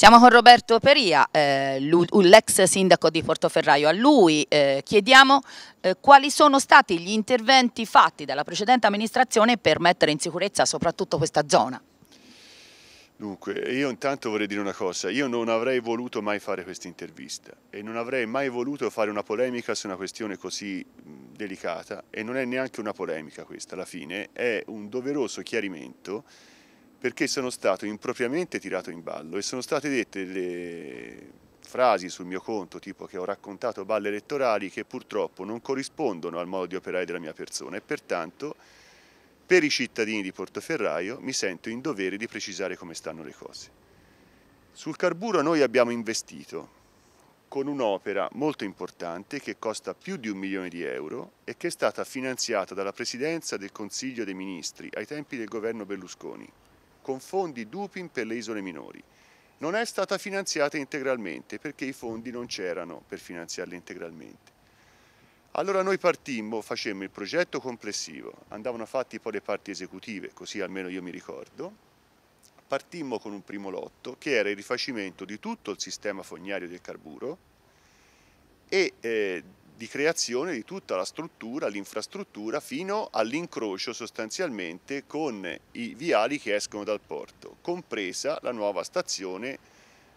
Siamo con Roberto Peria, eh, l'ex sindaco di Portoferraio. A lui eh, chiediamo eh, quali sono stati gli interventi fatti dalla precedente amministrazione per mettere in sicurezza soprattutto questa zona. Dunque, io intanto vorrei dire una cosa, io non avrei voluto mai fare questa intervista e non avrei mai voluto fare una polemica su una questione così delicata e non è neanche una polemica questa alla fine, è un doveroso chiarimento perché sono stato impropriamente tirato in ballo e sono state dette delle frasi sul mio conto tipo che ho raccontato balle elettorali che purtroppo non corrispondono al modo di operare della mia persona e pertanto per i cittadini di Portoferraio mi sento in dovere di precisare come stanno le cose. Sul carburo noi abbiamo investito con un'opera molto importante che costa più di un milione di euro e che è stata finanziata dalla Presidenza del Consiglio dei Ministri ai tempi del governo Berlusconi con fondi Dupin per le isole minori. Non è stata finanziata integralmente perché i fondi non c'erano per finanziarla integralmente. Allora noi partimmo, facemmo il progetto complessivo, andavano fatti poi le parti esecutive, così almeno io mi ricordo. Partimmo con un primo lotto che era il rifacimento di tutto il sistema fognario del carburo e eh, di creazione di tutta la struttura, l'infrastruttura fino all'incrocio sostanzialmente con i viali che escono dal porto, compresa la nuova stazione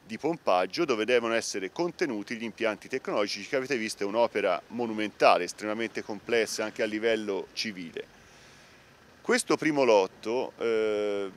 di pompaggio dove devono essere contenuti gli impianti tecnologici che avete visto è un'opera monumentale, estremamente complessa anche a livello civile. Questo primo lotto eh,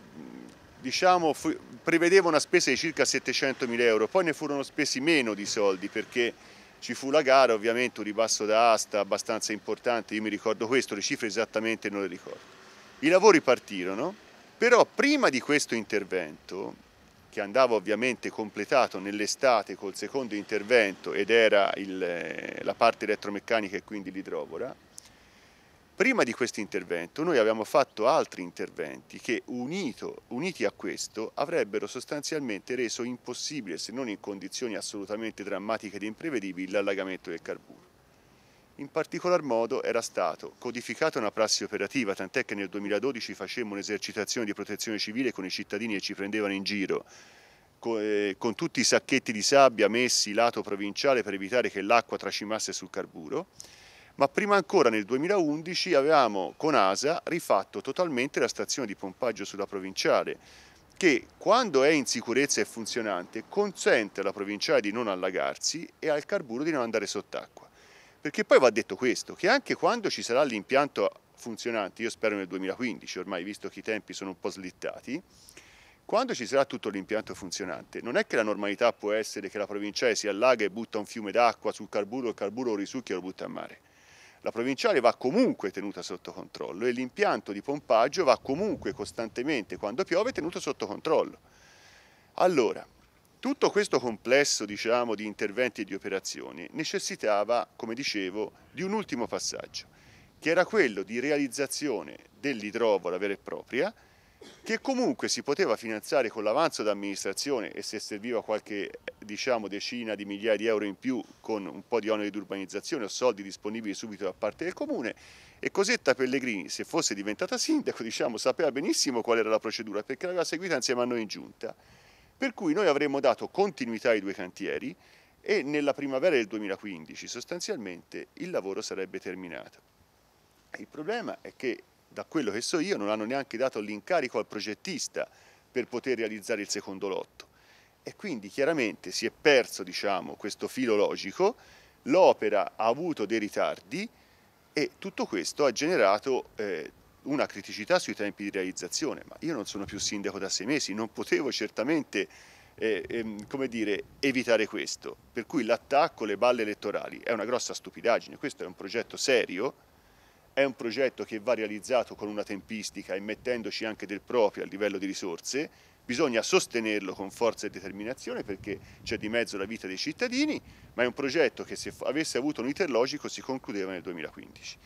diciamo, fu, prevedeva una spesa di circa 700 mila euro, poi ne furono spesi meno di soldi perché ci fu la gara, ovviamente un ribasso da asta abbastanza importante, io mi ricordo questo, le cifre esattamente non le ricordo. I lavori partirono, però prima di questo intervento, che andava ovviamente completato nell'estate col secondo intervento ed era il, eh, la parte elettromeccanica e quindi l'idrovora, Prima di questo intervento noi abbiamo fatto altri interventi che unito, uniti a questo avrebbero sostanzialmente reso impossibile, se non in condizioni assolutamente drammatiche ed imprevedibili, l'allagamento del carburo. In particolar modo era stato codificata una prassi operativa, tant'è che nel 2012 facemmo un'esercitazione di protezione civile con i cittadini che ci prendevano in giro eh, con tutti i sacchetti di sabbia messi lato provinciale per evitare che l'acqua tracimasse sul carburo ma prima ancora nel 2011 avevamo con ASA rifatto totalmente la stazione di pompaggio sulla provinciale che quando è in sicurezza e funzionante consente alla provinciale di non allagarsi e al carburo di non andare sott'acqua. Perché poi va detto questo, che anche quando ci sarà l'impianto funzionante, io spero nel 2015 ormai, visto che i tempi sono un po' slittati, quando ci sarà tutto l'impianto funzionante, non è che la normalità può essere che la provinciale si allaga e butta un fiume d'acqua sul carburo, il carburo lo risucchia e lo butta a mare. La provinciale va comunque tenuta sotto controllo e l'impianto di pompaggio va comunque costantemente quando piove tenuto sotto controllo. Allora, tutto questo complesso diciamo, di interventi e di operazioni necessitava, come dicevo, di un ultimo passaggio, che era quello di realizzazione dell'idrovola vera e propria, che comunque si poteva finanziare con l'avanzo d'amministrazione e se serviva qualche diciamo, decina di migliaia di euro in più con un po' di oneri di urbanizzazione o soldi disponibili subito da parte del comune e Cosetta Pellegrini se fosse diventata sindaco diciamo, sapeva benissimo qual era la procedura perché l'aveva seguita insieme a noi in giunta per cui noi avremmo dato continuità ai due cantieri e nella primavera del 2015 sostanzialmente il lavoro sarebbe terminato. Il problema è che da quello che so io, non hanno neanche dato l'incarico al progettista per poter realizzare il secondo lotto. E quindi chiaramente si è perso diciamo, questo filo logico, l'opera ha avuto dei ritardi e tutto questo ha generato eh, una criticità sui tempi di realizzazione. Ma io non sono più sindaco da sei mesi, non potevo certamente eh, ehm, come dire, evitare questo. Per cui l'attacco, le balle elettorali è una grossa stupidaggine, questo è un progetto serio è un progetto che va realizzato con una tempistica e mettendoci anche del proprio a livello di risorse, bisogna sostenerlo con forza e determinazione perché c'è di mezzo la vita dei cittadini, ma è un progetto che se avesse avuto un iter logico si concludeva nel 2015.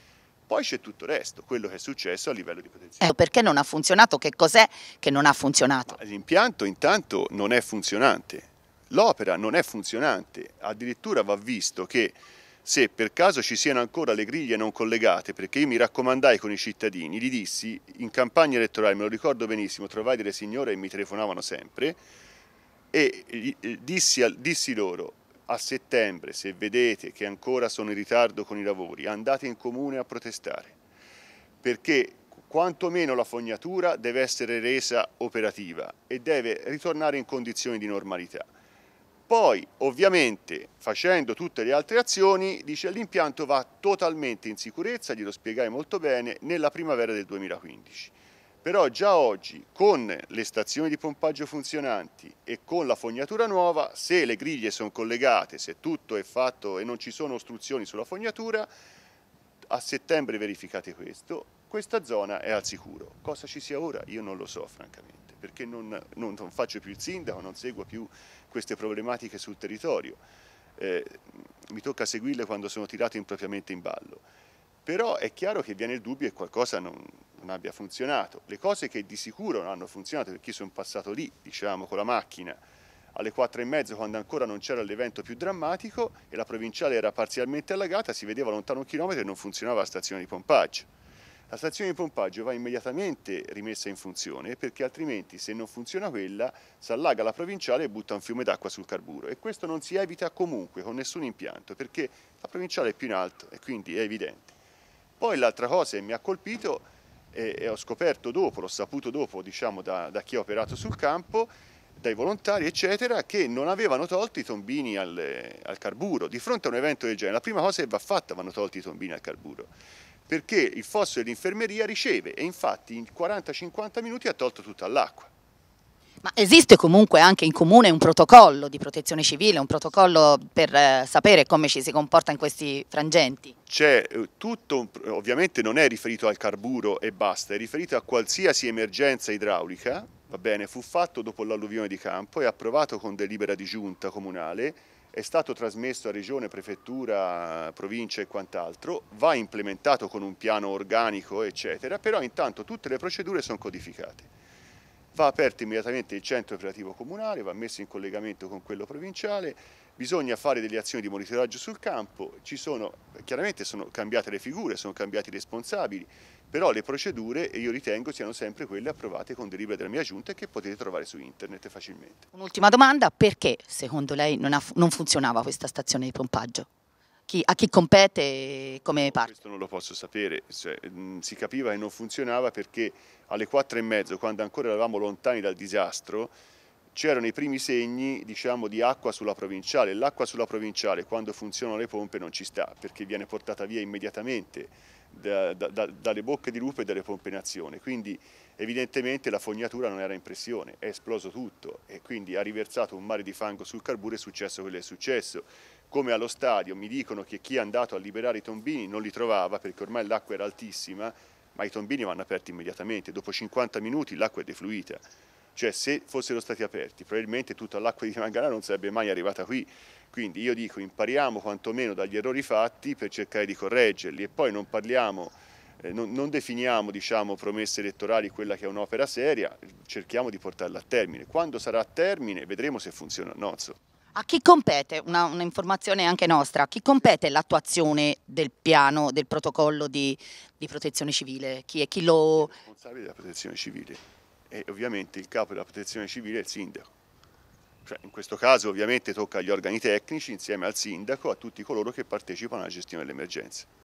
Poi c'è tutto il resto, quello che è successo a livello di potenziale. Eh, ecco, perché non ha funzionato? Che cos'è che non ha funzionato? L'impianto intanto non è funzionante, l'opera non è funzionante, addirittura va visto che se per caso ci siano ancora le griglie non collegate, perché io mi raccomandai con i cittadini, gli dissi in campagna elettorale, me lo ricordo benissimo, trovai delle signore e mi telefonavano sempre e eh, dissi, dissi loro a settembre se vedete che ancora sono in ritardo con i lavori andate in comune a protestare perché quantomeno la fognatura deve essere resa operativa e deve ritornare in condizioni di normalità. Poi ovviamente facendo tutte le altre azioni dice l'impianto va totalmente in sicurezza, glielo spiegai molto bene, nella primavera del 2015. Però già oggi con le stazioni di pompaggio funzionanti e con la fognatura nuova, se le griglie sono collegate, se tutto è fatto e non ci sono ostruzioni sulla fognatura, a settembre verificate questo, questa zona è al sicuro. Cosa ci sia ora io non lo so francamente perché non, non, non faccio più il sindaco, non seguo più queste problematiche sul territorio. Eh, mi tocca seguirle quando sono tirato impropriamente in ballo. Però è chiaro che viene il dubbio che qualcosa non, non abbia funzionato. Le cose che di sicuro non hanno funzionato, perché io sono passato lì, diciamo, con la macchina, alle quattro e mezzo quando ancora non c'era l'evento più drammatico e la provinciale era parzialmente allagata, si vedeva lontano un chilometro e non funzionava la stazione di pompaggio. La stazione di pompaggio va immediatamente rimessa in funzione perché altrimenti se non funziona quella si allaga la provinciale e butta un fiume d'acqua sul carburo e questo non si evita comunque con nessun impianto perché la provinciale è più in alto e quindi è evidente. Poi l'altra cosa che mi ha colpito e, ho scoperto dopo, l'ho saputo dopo diciamo da, da chi ha operato sul campo dai volontari eccetera che non avevano tolto i tombini al, al carburo di fronte a un evento del genere la prima cosa che va fatta vanno tolti i tombini al carburo perché il fosso dell'infermeria riceve e infatti in 40-50 minuti ha tolto tutta l'acqua. Ma esiste comunque anche in comune un protocollo di protezione civile, un protocollo per eh, sapere come ci si comporta in questi frangenti? C'è eh, tutto, ovviamente non è riferito al carburo e basta, è riferito a qualsiasi emergenza idraulica, va bene, fu fatto dopo l'alluvione di campo e approvato con delibera di giunta comunale è stato trasmesso a regione, prefettura, provincia e quant'altro, va implementato con un piano organico eccetera, però intanto tutte le procedure sono codificate. Va aperto immediatamente il centro operativo comunale, va messo in collegamento con quello provinciale, bisogna fare delle azioni di monitoraggio sul campo, sono, chiaramente sono cambiate le figure, sono cambiati i responsabili, però le procedure io ritengo siano sempre quelle approvate con delibera della mia giunta e che potete trovare su internet facilmente. Un'ultima domanda, perché secondo lei non, ha, non funzionava questa stazione di pompaggio? Chi, a chi compete e come parte? Questo non lo posso sapere, cioè, mh, mm, si capiva che non funzionava perché alle quattro e mezzo, quando ancora eravamo lontani dal disastro, c'erano i primi segni diciamo, di acqua sulla provinciale. L'acqua sulla provinciale quando funzionano le pompe non ci sta perché viene portata via immediatamente da, da, dalle bocche di lupo e dalle pompe in azione. quindi evidentemente la fognatura non era in pressione, è esploso tutto e quindi ha riversato un mare di fango sul carburo e è successo quello che è successo. Come allo stadio mi dicono che chi è andato a liberare i tombini non li trovava perché ormai l'acqua era altissima, ma i tombini vanno aperti immediatamente, dopo 50 minuti l'acqua è defluita. Cioè se fossero stati aperti probabilmente tutta l'acqua di Mangana non sarebbe mai arrivata qui quindi io dico impariamo quantomeno dagli errori fatti per cercare di correggerli e poi non parliamo eh, non, definiamo diciamo, promesse elettorali quella che è un'opera seria, cerchiamo di portarla a termine. Quando sarà a termine vedremo se funziona o no. A chi compete, un'informazione anche nostra, a chi compete l'attuazione del piano, del protocollo di, di protezione civile? Chi è chi lo... Il responsabile della protezione civile e ovviamente il capo della protezione civile è il sindaco. Cioè, in questo caso ovviamente tocca agli organi tecnici insieme al sindaco, a tutti coloro che partecipano alla gestione dell'emergenza.